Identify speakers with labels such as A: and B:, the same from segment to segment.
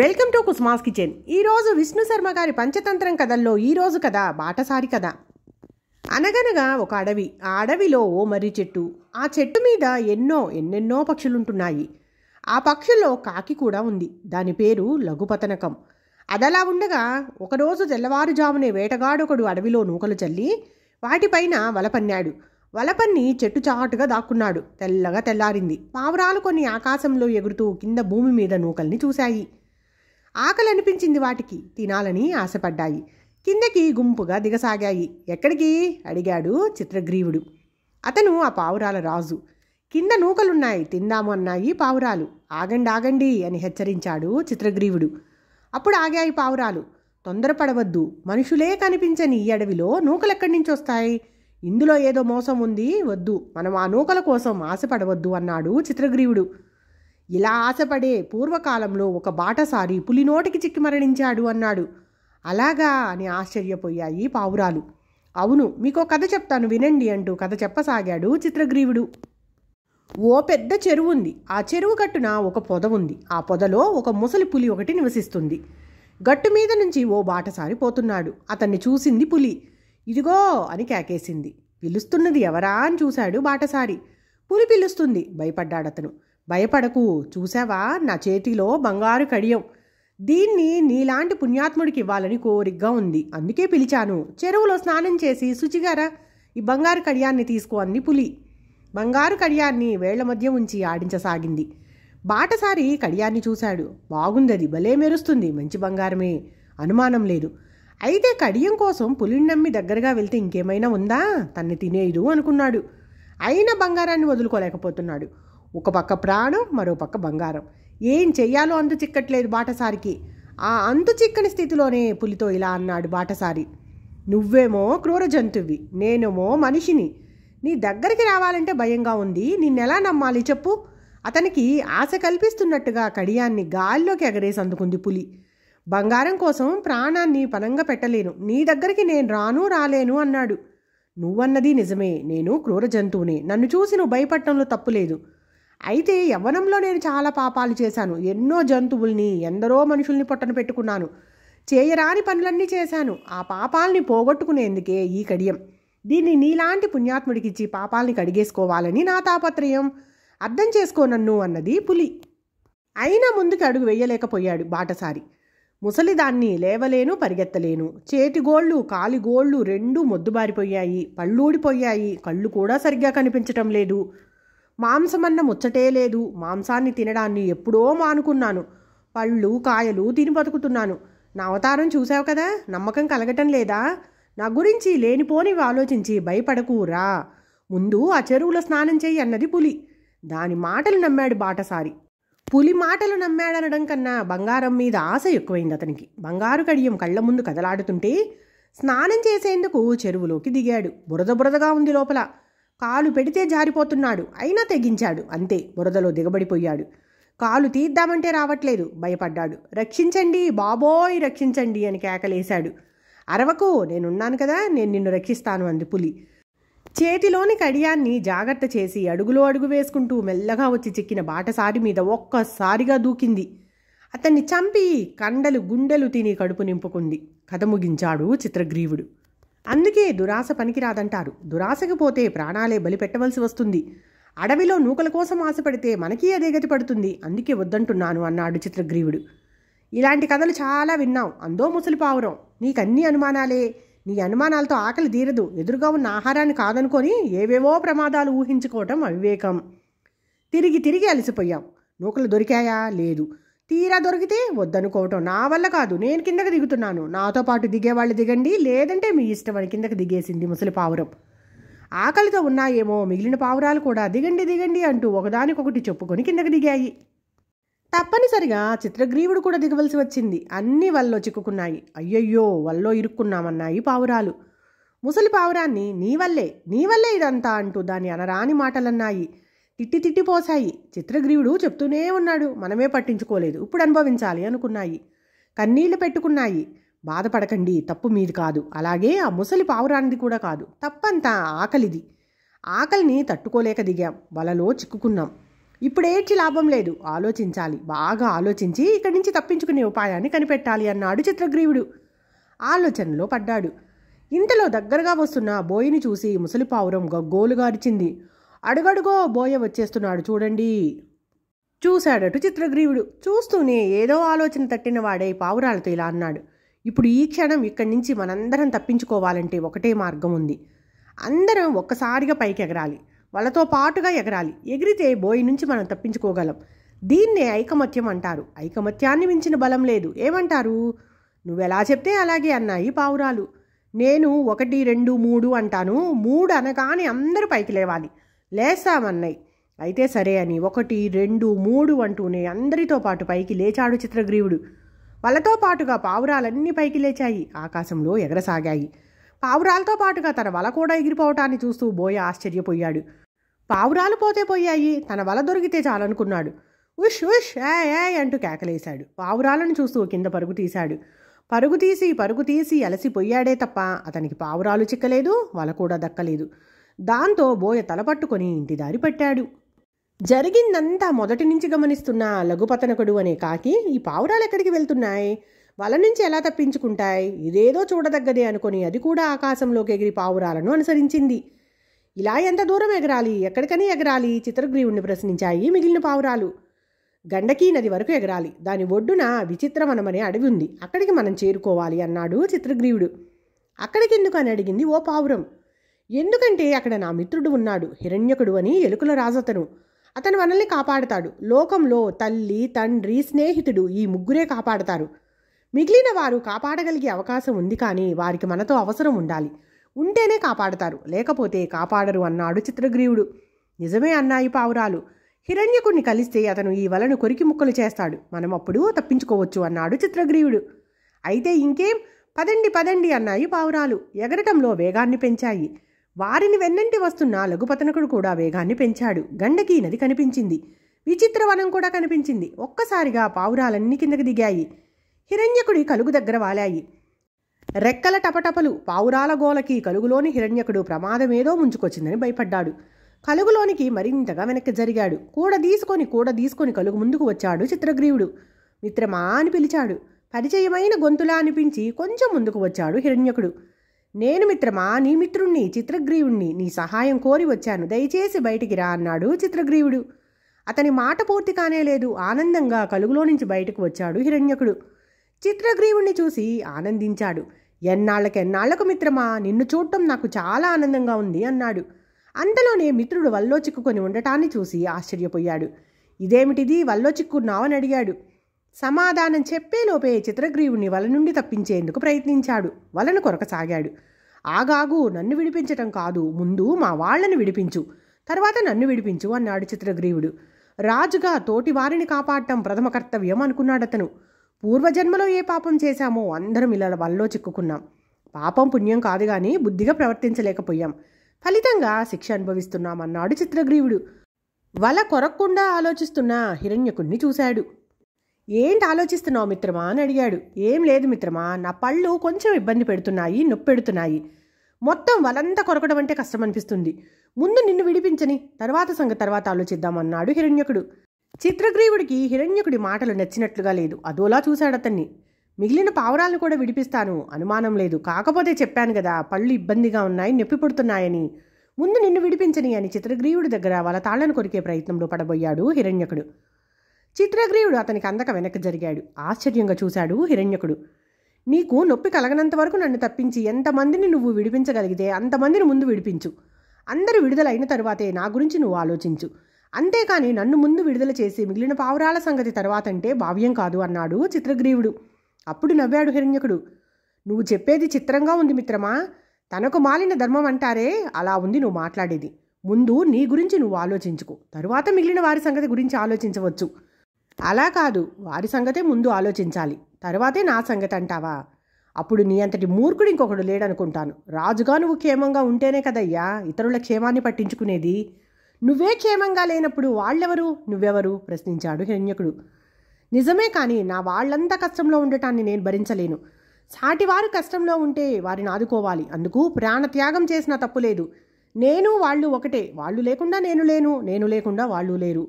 A: welcome to కుస్మాస్ kitchen ఈరోజు విష్ణు శర్మ గారి పంచతంత్రం కథల్లో ఈరోజు కథ బాటసారి కథ అనగనగా ఒక అడవి ఆ అడవిలో ఓ మర్రి చెట్టు ఆ చెట్టు మీద ఎన్నో ఎన్నెన్నో పక్షులుంటున్నాయి ఆ పక్షుల్లో కాకి కూడా ఉంది దాని పేరు లఘుపతనకం అదలా ఉండగా ఒకరోజు తెల్లవారుజామునే వేటగాడొకడు అడవిలో నూకలు చల్లి వాటిపైన వలపన్నాడు వలపన్ని చెట్టు చాటుగా దాక్కున్నాడు తెల్లగా తెల్లారింది పావురాలు కొన్ని ఆకాశంలో ఎగురుతూ కింద భూమి మీద నూకల్ని చూశాయి ఆకలి అనిపించింది వాటికి తినాలని ఆశపడ్డాయి కిందకి గుంపుగా దిగసాగాయి ఎక్కడికి అడిగాడు చిత్రగ్రీవుడు అతను ఆ పావురాల రాజు కింద నూకలున్నాయి తిందాము అన్నాయి పావురాలు ఆగండి ఆగండి అని హెచ్చరించాడు చిత్రగ్రీవుడు అప్పుడు ఆగాయి పావురాలు తొందరపడవద్దు మనుషులే కనిపించని ఈ అడవిలో నూకలు నుంచి వస్తాయి ఇందులో ఏదో మోసం ఉంది వద్దు మనం ఆ నూకల కోసం ఆశపడవద్దు అన్నాడు చిత్రగ్రీవుడు ఇలా ఆశపడే పూర్వకాలంలో ఒక బాటసారి పులినోటికి చిక్కి మరణించాడు అన్నాడు అలాగా అని ఆశ్చర్యపోయాయి పావురాలు అవును మీకో కథ చెప్తాను వినండి అంటూ కథ చెప్పసాగాడు చిత్రగ్రీవుడు ఓ పెద్ద చెరువు ఉంది ఆ చెరువు గట్టున ఒక పొద ఉంది ఆ పొదలో ఒక ముసలి పులి ఒకటి నివసిస్తుంది గట్టు మీద నుంచి ఓ బాటసారి పోతున్నాడు అతన్ని చూసింది పులి ఇదిగో అని కేకేసింది పిలుస్తున్నది ఎవరా అని చూశాడు బాటసారి పులి పిలుస్తుంది భయపడ్డాడతను భయపడకు చూసావా నా చేతిలో బంగారు కడియం దీన్ని నీలాంటి పుణ్యాత్ముడికి ఇవ్వాలని కోరికగా ఉంది అందుకే పిలిచాను చెరువులో స్నానం చేసి శుచిగారా ఈ బంగారు కడియాన్ని తీసుకో అంది పులి బంగారు కడియాన్ని వేళ్ల మధ్య ఉంచి ఆడించసాగింది బాటసారి కడియాన్ని చూశాడు బాగుందది భలే మెరుస్తుంది మంచి బంగారమే అనుమానం లేదు అయితే కడియం కోసం పులిని నమ్మి దగ్గరగా వెళ్తే ఇంకేమైనా ఉందా తన్ని తినేయదు అనుకున్నాడు అయినా బంగారాన్ని వదులుకోలేకపోతున్నాడు ఒక పక్క ప్రాణం మరో పక్క బంగారం ఏం చెయ్యాలో అందు చిక్కట్లేదు బాటసారికి ఆ అంతు చిక్కని స్థితిలోనే పులితో ఇలా అన్నాడు బాటసారి నువ్వేమో క్రూర జంతువి నేనేమో మనిషిని నీ దగ్గరికి రావాలంటే భయంగా ఉంది నిన్నెలా నమ్మాలి చెప్పు అతనికి ఆశ కల్పిస్తున్నట్టుగా కడియాన్ని గాల్లోకి ఎగరేసి అందుకుంది పులి బంగారం కోసం ప్రాణాన్ని పనంగా పెట్టలేను నీ దగ్గరికి నేను రాను రాలేను అన్నాడు నువ్వన్నది నిజమే నేను క్రూర జంతువునే నన్ను చూసి నువ్వు భయపడటంలో తప్పులేదు అయితే యవ్వనంలో నేను చాలా పాపాలు చేశాను ఎన్నో జంతువుల్ని ఎందరో మనుషుల్ని పొట్టన పెట్టుకున్నాను చేయరాని పనులన్నీ చేశాను ఆ పాపాలని పోగొట్టుకునేందుకే ఈ కడియం దీన్ని నీలాంటి పుణ్యాత్ముడికిచ్చి పాపాలని కడిగేసుకోవాలని నా తాపత్రయం అర్థం చేసుకో నన్ను అన్నది పులి అయినా ముందుకు అడుగు వెయ్యలేకపోయాడు బాటసారి ముసలిదాన్ని లేవలేను పరిగెత్తలేను చేతిగోళ్ళు కాలిగోళ్ళు రెండూ మొద్దుబారిపోయాయి పళ్ళూడిపోయాయి కళ్ళు కూడా సరిగ్గా కనిపించటం లేదు మాంసమన్న ముచ్చటే లేదు మాంసాన్ని తినడాన్ని ఎప్పుడో మానుకున్నాను పళ్ళు కాయలు తిని బతుకుతున్నాను నా అవతారం చూసావు కదా నమ్మకం కలగటం లేదా నా గురించి లేనిపోనివి ఆలోచించి భయపడకూరా ముందు ఆ చెరువులో స్నానం చేయి అన్నది పులి దాని మాటలు నమ్మాడు బాటసారి పులి మాటలు నమ్మాడనడం కన్నా బంగారం మీద ఆశ ఎక్కువైంది అతనికి బంగారు కడియం కళ్ళ ముందు కదలాడుతుంటే స్నానం చేసేందుకు చెరువులోకి దిగాడు బురద బురదగా ఉంది లోపల కాలు పెడితే జారిపోతున్నాడు అయినా తెగించాడు అంతే బురదలో దిగబడిపోయాడు కాలు తీద్దామంటే రావట్లేదు భయపడ్డాడు రక్షించండి బాబోయ్ రక్షించండి అని కేకలేశాడు అరవకు నేనున్నాను కదా నేను నిన్ను రక్షిస్తాను అంది పులి చేతిలోని కడియాన్ని జాగ్రత్త చేసి అడుగులో అడుగు వేసుకుంటూ మెల్లగా వచ్చి చిక్కిన బాటసారి మీద ఒక్కసారిగా దూకింది అతన్ని చంపి కండలు గుండెలు తిని కడుపు నింపుకుంది కథ ముగించాడు చిత్రగ్రీవుడు అందుకే దురాశ పనికిరాదంటారు దురాశకు పోతే ప్రాణాలే బలి పెట్టవలసి వస్తుంది అడవిలో నూకల కోసం ఆశపడితే మనకీ అదే గతి పడుతుంది అందుకే వద్దంటున్నాను అన్నాడు చిత్రగ్రీవుడు ఇలాంటి కథలు చాలా విన్నాం అందో ముసలి పావురం నీకన్నీ అనుమానాలే నీ అనుమానాలతో ఆకలి తీరదు ఎదురుగా ఉన్న ఆహారాన్ని కాదనుకొని ఏవేవో ప్రమాదాలు ఊహించుకోవటం అవివేకం తిరిగి తిరిగి అలసిపోయాం నూకలు దొరికాయా లేదు తీరా దొరికితే వద్దనుకోవటం నా వల్ల కాదు నేను కిందకు దిగుతున్నాను నాతో పాటు దిగేవాళ్ళు దిగండి లేదంటే మీ ఇష్టం అని కిందకు దిగేసింది ముసలి పావురం ఆకలితో ఉన్నాయేమో మిగిలిన పావురాలు కూడా దిగండి దిగండి అంటూ ఒకదానికొకటి చెప్పుకొని కిందకు దిగాయి తప్పనిసరిగా చిత్రగ్రీవుడు కూడా దిగవలసి వచ్చింది అన్ని వల్లో చిక్కుకున్నాయి అయ్యయ్యో వల్లో ఇరుక్కున్నామన్నాయి పావురాలు ముసలి పావురాన్ని నీ వల్లే నీ వల్లే ఇదంతా అంటూ దాని అనరాని మాటలన్నాయి తిట్టి తిట్టిపోసాయి చిత్రగ్రీవుడు చెప్తూనే ఉన్నాడు మనమే పట్టించుకోలేదు ఇప్పుడు అనుభవించాలి అనుకున్నాయి కన్నీళ్లు పెట్టుకున్నాయి బాధపడకండి తప్పు మీది కాదు అలాగే ఆ ముసలి పావురానిది కూడా కాదు తప్పంతా ఆకలిది ఆకలిని తట్టుకోలేక దిగాం వలలో చిక్కుకున్నాం ఇప్పుడేడ్చి లాభం లేదు ఆలోచించాలి బాగా ఆలోచించి ఇక్కడి నుంచి తప్పించుకునే ఉపాయాన్ని కనిపెట్టాలి అన్నాడు చిత్రగ్రీవుడు ఆలోచనలో పడ్డాడు ఇంతలో దగ్గరగా వస్తున్న బోయిని చూసి ముసలి పావురం గగ్గోలుగా అరిచింది అడుగడుగో బోయ వచ్చేస్తున్నాడు చూడండి చూశాడటు చిత్రగ్రీవుడు చూస్తూనే ఏదో ఆలోచన తట్టిన వాడే పావురాలతో ఇలా అన్నాడు ఇప్పుడు ఈ క్షణం ఇక్కడి నుంచి మనందరం తప్పించుకోవాలంటే ఒకటే మార్గం ఉంది అందరం ఒక్కసారిగా పైకి ఎగరాలి వాళ్ళతో పాటుగా ఎగరాలి ఎగిరితే బోయి నుంచి మనం తప్పించుకోగలం దీన్నే ఐకమత్యం అంటారు ఐకమత్యాన్ని మించిన బలం లేదు ఏమంటారు నువ్వెలా చెప్తే అలాగే అన్నాయి పావురాలు నేను ఒకటి రెండు మూడు అంటాను మూడు అనగానే అందరూ పైకి లేవాలి లేస్తామన్నాయి అయితే సరే అని ఒకటి రెండు మూడు అంటూనే అందరితో పాటు పైకి లేచాడు చిత్రగ్రీవుడు వాళ్ళతో పాటుగా పావురాలన్నీ పైకి లేచాయి ఆకాశంలో ఎగరసాగాయి పావురాలతో పాటుగా తన వల కూడా ఎగిరిపోవటాన్ని చూస్తూ బోయ ఆశ్చర్యపోయాడు పావురాలు పోతే పోయాయి తన వల దొరికితే చాలనుకున్నాడు ఉష్ ఉష్ ఏ ఏ అంటూ కేకలేశాడు పావురాలను చూస్తూ కింద పరుగు తీశాడు పరుగు తీసి పరుగు తీసి అలసిపోయాడే తప్ప అతనికి పావురాలు చిక్కలేదు వల కూడా దక్కలేదు దాంతో బోయ తలపట్టుకొని ఇంటి దారి పట్టాడు జరిగిందంతా మొదటి నుంచి గమనిస్తున్న లఘుపతనకుడు అనే కాకి ఈ పావురాలు ఎక్కడికి వెళ్తున్నాయి వల నుంచి ఎలా తప్పించుకుంటాయి ఇదేదో చూడదగ్గదే అనుకుని అది కూడా ఆకాశంలోకి ఎగిరి పావురాలను అనుసరించింది ఇలా ఎంత దూరం ఎగరాలి ఎక్కడికని ఎగరాలి చిత్రగ్రీవుణ్ణి ప్రశ్నించాయి మిగిలిన పావురాలు గండకీ నది వరకు ఎగరాలి దాని ఒడ్డున విచిత్రవనమనే అడవి ఉంది అక్కడికి మనం చేరుకోవాలి అన్నాడు చిత్రగ్రీవుడు అక్కడికెందుకు అని అడిగింది ఓ పావురం ఎందుకంటే అక్కడ నా మిత్రుడు ఉన్నాడు హిరణ్యకుడు అని ఎలుకల రాజతను అతను మనల్ని కాపాడతాడు లోకంలో తల్లి తండ్రి స్నేహితుడు ఈ ముగ్గురే కాపాడతారు మిగిలిన వారు కాపాడగలిగే అవకాశం ఉంది కానీ వారికి మనతో అవసరం ఉండాలి ఉంటేనే కాపాడతారు లేకపోతే కాపాడరు అన్నాడు చిత్రగ్రీవుడు నిజమే అన్నాయి పావురాలు హిరణ్యకుడిని కలిస్తే అతను ఈ వలను కొరికి ముక్కలు చేస్తాడు మనం అప్పుడు తప్పించుకోవచ్చు అన్నాడు చిత్రగ్రీవుడు అయితే ఇంకేం పదండి పదండి అన్నాయి పావురాలు ఎగరటంలో వేగాన్ని పెంచాయి వారిని వెన్నంటి వస్తున్న లఘుపతనకుడు కూడా వేగాన్ని పెంచాడు గండకి నది కనిపించింది విచిత్రవనం కూడా కనిపించింది ఒక్కసారిగా పావురాలన్నీ కిందకి దిగాయి హిరణ్యకుడి కలుగు దగ్గర వాలాయి రెక్కల టపటపలు పావురాల గోలకి కలుగులోని హిరణ్యకుడు ప్రమాదమేదో ముంచుకొచ్చిందని భయపడ్డాడు కలుగులోనికి మరింతగా వెనక్కి జరిగాడు కూడ తీసుకొని కూడ తీసుకొని కలుగు ముందుకు వచ్చాడు చిత్రగ్రీవుడు మిత్రమా అని పిలిచాడు పరిచయమైన గొంతులా అనిపించి కొంచెం ముందుకు వచ్చాడు హిరణ్యకుడు నేను మిత్రమా నీ మిత్రుణ్ణి చిత్రగ్రీవుణ్ణి నీ సహాయం కోరి వచ్చాను దయచేసి బయటికి రా అన్నాడు చిత్రగ్రీవుడు అతని మాట పూర్తి కానే లేదు ఆనందంగా కలుగులో నుంచి బయటకు వచ్చాడు హిరణ్యకుడు చిత్రగ్రీవుణ్ణి చూసి ఆనందించాడు ఎన్నాళ్ళకెన్నాళ్లకు మిత్రమా నిన్ను చూడటం నాకు చాలా ఆనందంగా ఉంది అన్నాడు అంతలోనే మిత్రుడు వల్లో చిక్కుకొని ఉండటాన్ని చూసి ఆశ్చర్యపోయాడు ఇదేమిటిది వల్లో చిక్కున్నావని అడిగాడు సమాధానం చెప్పేలోపే చిత్రగ్రీవుని వల నుండి తప్పించేందుకు ప్రయత్నించాడు వలను కొరకసాగాడు ఆగాగు నన్ను విడిపించటం కాదు ముందు మా వాళ్లను విడిపించు తర్వాత నన్ను విడిపించు అన్నాడు చిత్రగ్రీవుడు రాజుగా తోటి వారిని కాపాడటం ప్రథమ కర్తవ్యం అనుకున్నాడతను పూర్వజన్మలో ఏ పాపం చేశామో అందరం ఇలా వల్లో చిక్కుకున్నాం పాపం పుణ్యం కాదు కానీ బుద్ధిగా ప్రవర్తించలేకపోయాం ఫలితంగా శిక్ష అనుభవిస్తున్నామన్నాడు చిత్రగ్రీవుడు వల కొరక్కుండా ఆలోచిస్తున్న హిరణ్యకుణ్ణి చూశాడు ఏంటి ఆలోచిస్తున్నావు మిత్రమా అని అడిగాడు ఏం లేదు మిత్రమా నా పళ్ళు కొంచెం ఇబ్బంది పెడుతున్నాయి నొప్పి పెడుతున్నాయి మొత్తం వలంతా కొరకడం అంటే కష్టం అనిపిస్తుంది ముందు నిన్ను విడిపించని తర్వాత సంగ తర్వాత ఆలోచిద్దామన్నాడు హిరణ్యకుడు చిత్రగ్రీవుడికి హిరణ్యకుడి మాటలు నచ్చినట్లుగా లేదు అదోలా చూశాడు అతన్ని మిగిలిన పావురాలను కూడా విడిపిస్తాను అనుమానం లేదు కాకపోతే చెప్పాను కదా పళ్ళు ఇబ్బందిగా ఉన్నాయి నొప్పి పుడుతున్నాయని ముందు నిన్ను విడిపించని అని చిత్రగ్రీవుడి దగ్గర వాళ్ళ తాళ్లను కొరికే ప్రయత్నంలో పడబోయాడు హిరణ్యకుడు చిత్రగ్రీవుడు అతనికి అందక వెనక్కి జరిగాడు ఆశ్చర్యంగా చూశాడు హిరణ్యకుడు నీకు నొప్పి కలగనంత వరకు నన్ను తప్పించి ఎంతమందిని నువ్వు విడిపించగలిగితే అంతమందిని ముందు విడిపించు అందరూ విడుదలైన తరువాతే నా గురించి నువ్వు ఆలోచించు అంతేకాని నన్ను ముందు విడుదల చేసి మిగిలిన పావురాల సంగతి తర్వాతంటే భావ్యం కాదు అన్నాడు చిత్రగ్రీవుడు అప్పుడు నవ్వాడు హిరణ్యకుడు నువ్వు చెప్పేది చిత్రంగా ఉంది మిత్రమా తనకు మాలిన ధర్మం అంటారే అలా ఉంది నువ్వు మాట్లాడేది ముందు నీ గురించి నువ్వు ఆలోచించుకో తరువాత మిగిలిన వారి సంగతి గురించి ఆలోచించవచ్చు అలా కాదు వారి సంగతే ముందు ఆలోచించాలి తర్వాతే నా సంగతి అంటావా అప్పుడు నీ అంతటి మూర్ఖుడు ఇంకొకడు లేడనుకుంటాను రాజుగా నువ్వు క్షేమంగా ఉంటేనే కదయ్యా ఇతరుల క్షేమాన్ని పట్టించుకునేది నువ్వే క్షేమంగా లేనప్పుడు వాళ్ళెవరు నువ్వెవరు ప్రశ్నించాడు హిరణ్యకుడు నిజమే కానీ నా వాళ్ళంతా కష్టంలో ఉండటాన్ని నేను భరించలేను సాటివారు కష్టంలో ఉంటే వారిని ఆదుకోవాలి అందుకు ప్రాణత్యాగం చేసినా తప్పులేదు నేను వాళ్ళు ఒకటే వాళ్ళు లేకుండా నేను లేను నేను లేకుండా వాళ్ళు లేరు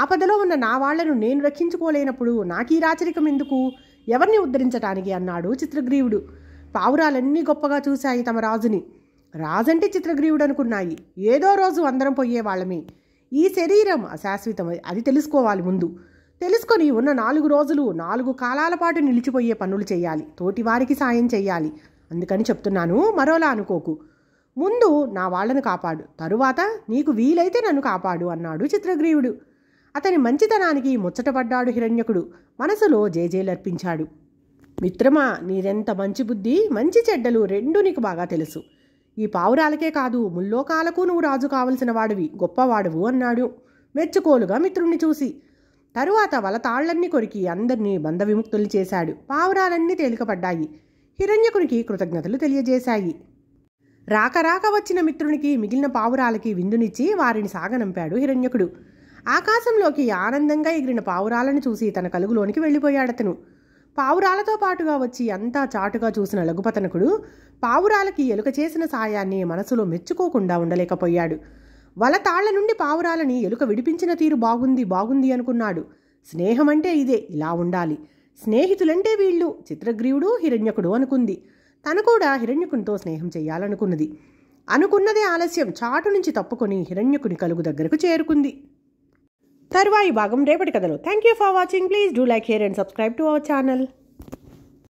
A: ఆపదలో ఉన్న నా వాళ్లను నేను రక్షించుకోలేనప్పుడు నాకీ రాచరికం ఎందుకు ఎవరిని ఉద్ధరించటానికి అన్నాడు చిత్రగ్రీవుడు పావురాలన్నీ గొప్పగా చూశాయి తమ రాజుని రాజంటే చిత్రగ్రీవుడు అనుకున్నాయి ఏదో రోజు అందరం పోయేవాళ్ళమే ఈ శరీరం అశాశ్వతం అది తెలుసుకోవాలి ముందు తెలుసుకొని ఉన్న నాలుగు రోజులు నాలుగు కాలాల పాటు నిలిచిపోయే పనులు చేయాలి తోటివారికి సాయం చేయాలి అందుకని చెప్తున్నాను మరోలా అనుకోకు ముందు నా వాళ్ళను కాపాడు తరువాత నీకు వీలైతే నన్ను కాపాడు అన్నాడు చిత్రగ్రీవుడు అతని మంచితనానికి ముచ్చటపడ్డాడు హిరణ్యకుడు మనసులో జేజేలర్పించాడు మిత్రమా నీరెంత మంచి బుద్ధి మంచి చెడ్డలు రెండూ నీకు బాగా తెలుసు ఈ పావురాలకే కాదు ముల్లోకాలకు నువ్వు రాజు కావలసిన వాడివి గొప్పవాడువు అన్నాడు మెచ్చుకోలుగా మిత్రుణ్ణి చూసి తరువాత వలతాళ్లన్నీ కొరికి అందరినీ బంధ విముక్తులు చేశాడు పావురాలన్నీ తేలికపడ్డాయి హిరణ్యకునికి కృతజ్ఞతలు తెలియజేశాయి రాక రాక వచ్చిన మిత్రునికి మిగిలిన పావురాలకి విందునిచ్చి వారిని సాగనంపాడు హిరణ్యకుడు ఆకాశంలోకి ఆనందంగా ఎగిరిన పావురాలను చూసి తన కలుగులోనికి వెళ్ళిపోయాడతను పావురాలతో పాటుగా వచ్చి అంతా చాటుగా చూసిన లఘుపతనకుడు పావురాలకి ఎలుక చేసిన సాయాన్ని మనసులో మెచ్చుకోకుండా ఉండలేకపోయాడు వల తాళ్ల నుండి పావురాలని ఎలుక విడిపించిన తీరు బాగుంది బాగుంది అనుకున్నాడు స్నేహం అంటే ఇదే ఇలా ఉండాలి స్నేహితులంటే వీళ్ళు చిత్రగ్రీవుడు హిరణ్యకుడు అనుకుంది తను కూడా హిరణ్యకునితో స్నేహం చేయాలనుకున్నది అనుకున్నదే ఆలస్యం చాటు నుంచి తప్పుకొని హిరణ్యకుని కలుగు దగ్గరకు చేరుకుంది తరువాయి భాగం రేపటి కథలు thank you for watching please do like share and subscribe to our channel